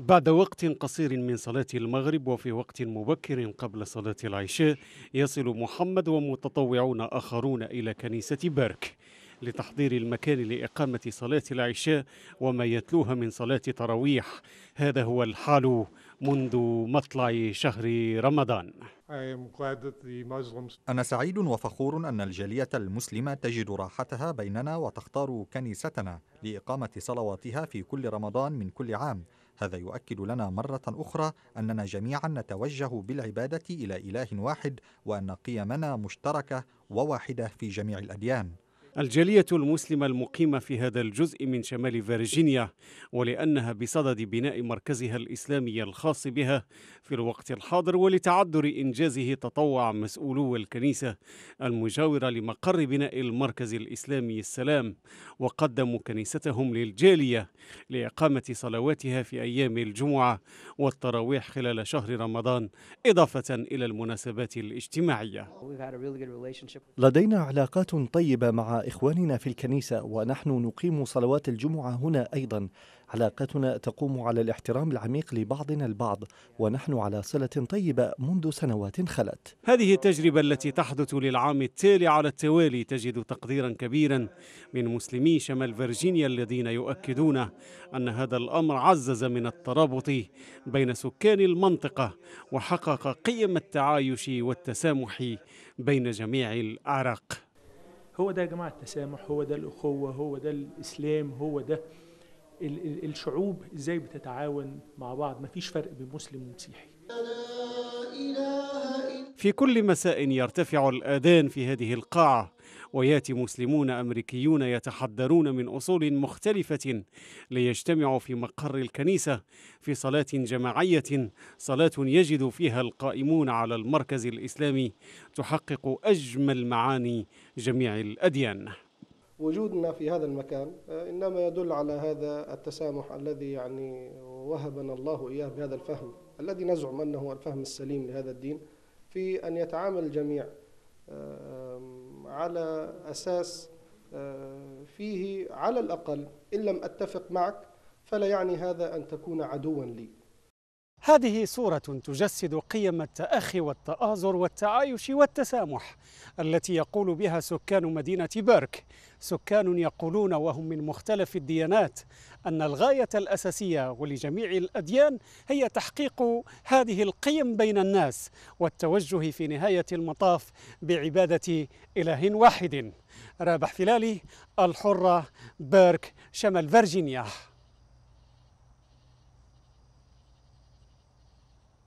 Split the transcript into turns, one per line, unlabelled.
بعد وقت قصير من صلاة المغرب وفي وقت مبكر قبل صلاة العشاء يصل محمد ومتطوعون آخرون إلى كنيسة بارك لتحضير المكان لإقامة صلاة العشاء وما يتلوها من صلاة تراويح هذا هو الحال منذ مطلع شهر رمضان
أنا سعيد وفخور أن الجالية المسلمة تجد راحتها بيننا وتختار كنيستنا لإقامة صلواتها في كل رمضان من كل عام هذا يؤكد لنا مرة أخرى أننا جميعا نتوجه بالعبادة إلى إله واحد وأن قيمنا مشتركة وواحدة في جميع الأديان
الجالية المسلمة المقيمة في هذا الجزء من شمال فيرجينيا ولأنها بصدد بناء مركزها الإسلامي الخاص بها في الوقت الحاضر ولتعذر إنجازه تطوع مسؤولو الكنيسة المجاورة لمقر بناء المركز الإسلامي السلام وقدموا كنيستهم للجالية لإقامة صلواتها في أيام الجمعة والتراويح خلال شهر رمضان إضافة إلى المناسبات الاجتماعية
لدينا علاقات طيبة مع مع إخواننا في الكنيسة ونحن نقيم صلوات الجمعة هنا أيضا علاقتنا تقوم على الاحترام العميق لبعضنا البعض ونحن على صلة طيبة منذ سنوات خلت
هذه التجربة التي تحدث للعام التالي على التوالي تجد تقديرا كبيرا من مسلمي شمال فرجينيا الذين يؤكدون أن هذا الأمر عزز من الترابط بين سكان المنطقة وحقق قيم التعايش والتسامح بين جميع الأعراق هو ده يا جماعه التسامح هو ده الاخوه هو ده الاسلام هو ده الشعوب ازاي بتتعاون مع بعض مفيش فرق بين مسلم ومسيحي لا اله في كل مساء يرتفع الآذان في هذه القاعة وياتي مسلمون امريكيون يتحدرون من اصول مختلفه ليجتمعوا في مقر الكنيسه في صلاه جماعيه صلاه يجد فيها القائمون على المركز الاسلامي تحقق اجمل معاني جميع الاديان.
وجودنا في هذا المكان آه، انما يدل على هذا التسامح الذي يعني وهبنا الله اياه بهذا الفهم الذي نزعم انه الفهم السليم لهذا الدين في أن يتعامل الجميع على أساس آه، فيه على الأقل إن لم أتفق معك فلا يعني هذا أن تكون عدوا لي
هذه صورة تجسد قيم التأخي والتآزر والتعايش والتسامح التي يقول بها سكان مدينة بيرك سكان يقولون وهم من مختلف الديانات أن الغاية الأساسية ولجميع الأديان هي تحقيق هذه القيم بين الناس والتوجه في نهاية المطاف بعبادة إله واحد رابح فلالي الحرة بيرك شمال فرجينيا